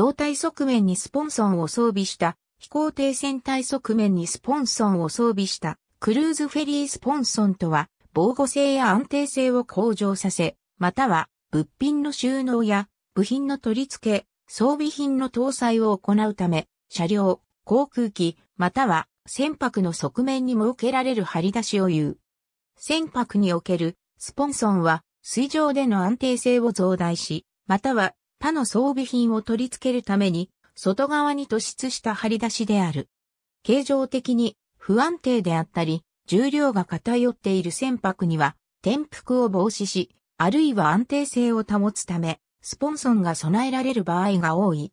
胴体側面にスポンソンを装備した、飛行艇船体側面にスポンソンを装備した、クルーズフェリースポンソンとは、防護性や安定性を向上させ、または、物品の収納や、部品の取り付け、装備品の搭載を行うため、車両、航空機、または、船舶の側面に設けられる張り出しを言う。船舶における、スポンソンは、水上での安定性を増大し、または他の装備品を取り付けるために、外側に突出した張り出しである。形状的に不安定であったり、重量が偏っている船舶には、転覆を防止し、あるいは安定性を保つため、スポンソンが備えられる場合が多い。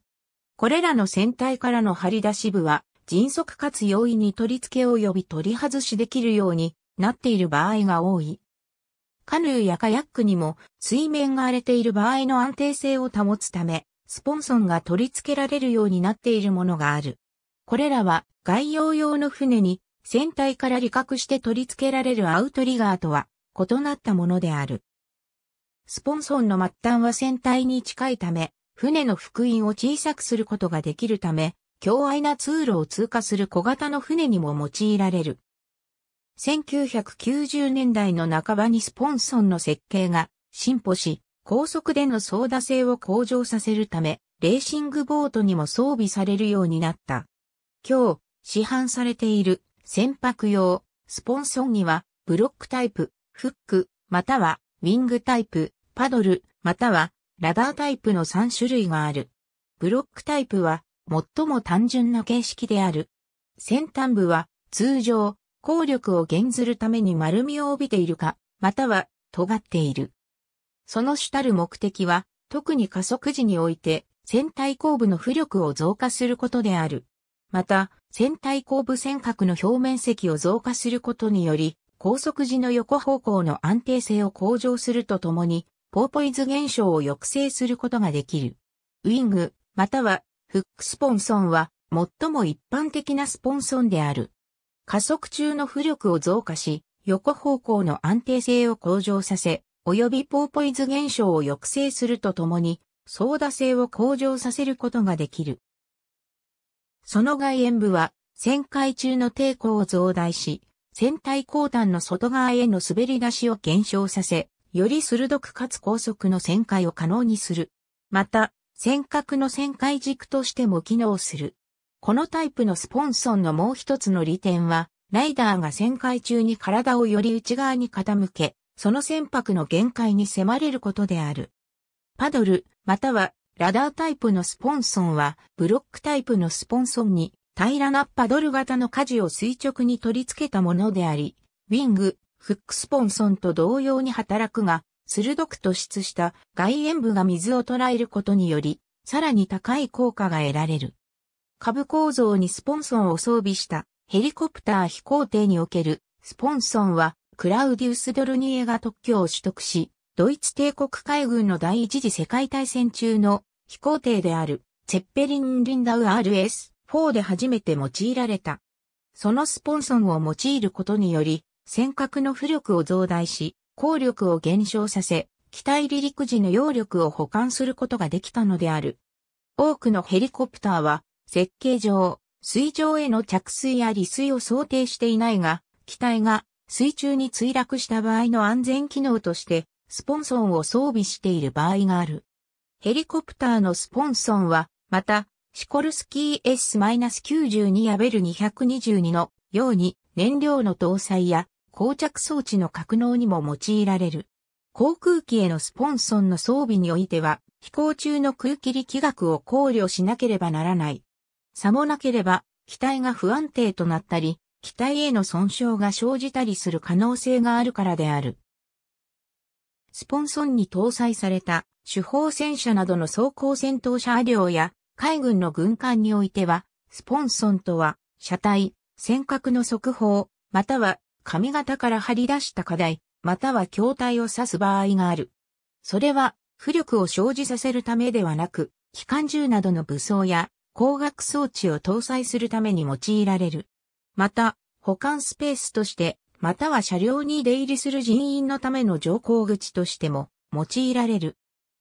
これらの船体からの張り出し部は、迅速かつ容易に取り付け及び取り外しできるようになっている場合が多い。カヌーやカヤックにも水面が荒れている場合の安定性を保つため、スポンソンが取り付けられるようになっているものがある。これらは外洋用の船に船体から利確して取り付けられるアウトリガーとは異なったものである。スポンソンの末端は船体に近いため、船の腹印を小さくすることができるため、強愛な通路を通過する小型の船にも用いられる。1990年代の半ばにスポンソンの設計が進歩し、高速での操舵性を向上させるため、レーシングボートにも装備されるようになった。今日、市販されている船舶用、スポンソンには、ブロックタイプ、フック、または、ウィングタイプ、パドル、または、ラダータイプの3種類がある。ブロックタイプは、最も単純な形式である。先端部は、通常、効力を減ずるために丸みを帯びているか、または尖っている。その主たる目的は、特に加速時において、船体後部の浮力を増加することである。また、船体後部船角の表面積を増加することにより、高速時の横方向の安定性を向上するとともに、ポーポイズ現象を抑制することができる。ウィング、または、フックスポンソンは、最も一般的なスポンソンである。加速中の浮力を増加し、横方向の安定性を向上させ、及びポーポイズ現象を抑制するとともに、操打性を向上させることができる。その外縁部は、旋回中の抵抗を増大し、船体後端の外側への滑り出しを減少させ、より鋭くかつ高速の旋回を可能にする。また、尖閣の旋回軸としても機能する。このタイプのスポンソンのもう一つの利点は、ライダーが旋回中に体をより内側に傾け、その船舶の限界に迫れることである。パドル、またはラダータイプのスポンソンは、ブロックタイプのスポンソンに平らなパドル型の舵を垂直に取り付けたものであり、ウィング、フックスポンソンと同様に働くが、鋭く突出した外縁部が水を捉えることにより、さらに高い効果が得られる。株構造にスポンソンを装備したヘリコプター飛行艇におけるスポンソンはクラウディウス・ドルニエが特許を取得し、ドイツ帝国海軍の第一次世界大戦中の飛行艇であるチェッペリン・リンダウ RS-4 で初めて用いられた。そのスポンソンを用いることにより、尖閣の浮力を増大し、効力を減少させ、機体離陸時の揚力を保管することができたのである。多くのヘリコプターは設計上、水上への着水や離水を想定していないが、機体が水中に墜落した場合の安全機能として、スポンソンを装備している場合がある。ヘリコプターのスポンソンは、また、シコルスキー S-92 やベル222のように燃料の搭載や膠着装置の格納にも用いられる。航空機へのスポンソンの装備においては、飛行中の空気力学を考慮しなければならない。さもなければ、機体が不安定となったり、機体への損傷が生じたりする可能性があるからである。スポンソンに搭載された手法戦車などの装甲戦闘車両や海軍の軍艦においては、スポンソンとは、車体、尖閣の速報、または髪型から張り出した課題、または筐体を指す場合がある。それは、浮力を生じさせるためではなく、機関銃などの武装や光学装置を搭載するために用いられる。また、保管スペースとして、または車両に出入りする人員のための乗降口としても用いられる。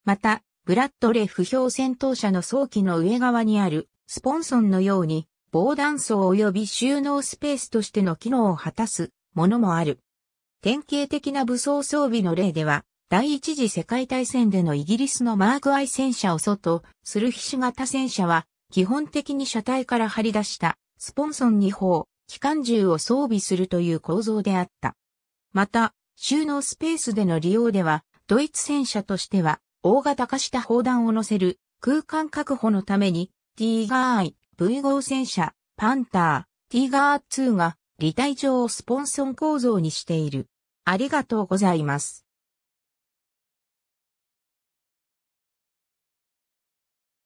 また、ブラッドレ不評戦闘車の装機の上側にあるスポンソンのように防弾層及び収納スペースとしての機能を果たすものもある。典型的な武装装備の例では、第一次世界大戦でのイギリスのマーク愛戦車を外する菱主型戦車は基本的に車体から張り出したスポンソン2砲、機関銃を装備するという構造であった。また、収納スペースでの利用では、ドイツ戦車としては、大型化した砲弾を乗せる空間確保のために、ティーガー V5 戦車、パンター、ティーガー2が、離体上をスポンソン構造にしている。ありがとうございます。